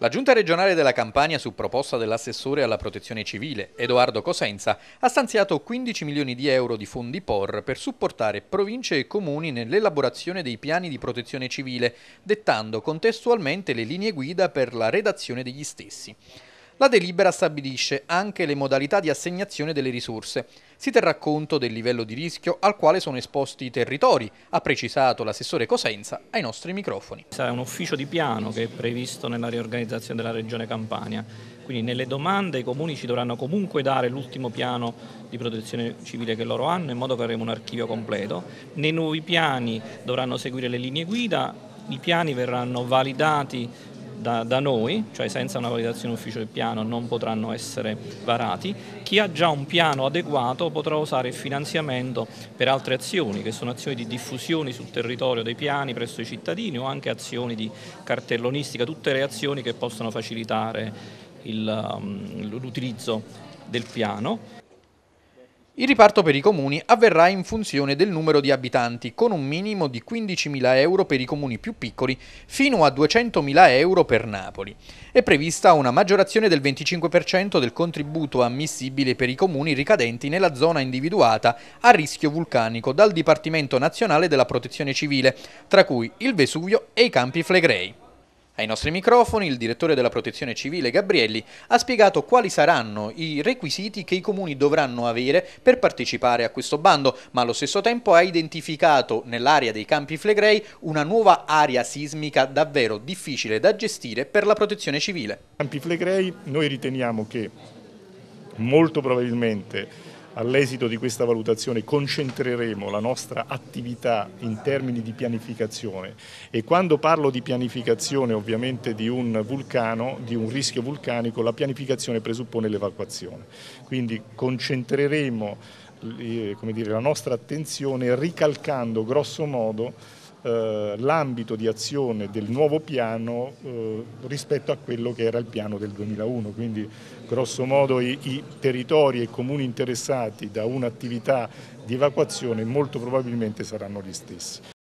La Giunta regionale della Campania, su proposta dell'assessore alla protezione civile, Edoardo Cosenza, ha stanziato 15 milioni di euro di fondi POR per supportare province e comuni nell'elaborazione dei piani di protezione civile, dettando contestualmente le linee guida per la redazione degli stessi. La delibera stabilisce anche le modalità di assegnazione delle risorse. Si terrà conto del livello di rischio al quale sono esposti i territori, ha precisato l'assessore Cosenza ai nostri microfoni. Sarà un ufficio di piano che è previsto nella riorganizzazione della Regione Campania, quindi nelle domande i comuni ci dovranno comunque dare l'ultimo piano di protezione civile che loro hanno in modo che avremo un archivio completo. Nei nuovi piani dovranno seguire le linee guida, i piani verranno validati da, da, noi, cioè senza una validazione ufficio del piano non potranno essere varati. Chi ha già un piano adeguato potrà usare il finanziamento per altre azioni, che sono azioni di diffusione sul territorio dei piani presso i cittadini o anche azioni di cartellonistica, tutte le azioni che possono facilitare um, l'utilizzo del piano. Il riparto per i comuni avverrà in funzione del numero di abitanti, con un minimo di 15.000 euro per i comuni più piccoli, fino a 200.000 euro per Napoli. È prevista una maggiorazione del 25% del contributo ammissibile per i comuni ricadenti nella zona individuata a rischio vulcanico dal Dipartimento Nazionale della Protezione Civile, tra cui il Vesuvio e i Campi Flegrei. Ai nostri microfoni il direttore della Protezione Civile Gabrielli ha spiegato quali saranno i requisiti che i comuni dovranno avere per partecipare a questo bando, ma allo stesso tempo ha identificato nell'area dei Campi Flegrei una nuova area sismica davvero difficile da gestire per la Protezione Civile. Campi Flegrei noi riteniamo che molto probabilmente All'esito di questa valutazione concentreremo la nostra attività in termini di pianificazione e quando parlo di pianificazione ovviamente di un vulcano, di un rischio vulcanico, la pianificazione presuppone l'evacuazione. Quindi concentreremo eh, dire, la nostra attenzione ricalcando grosso modo eh, l'ambito di azione del nuovo piano eh, rispetto a quello che era il piano del 2001, quindi grosso modo i, i territori e i comuni interessati da un'attività di evacuazione molto probabilmente saranno gli stessi.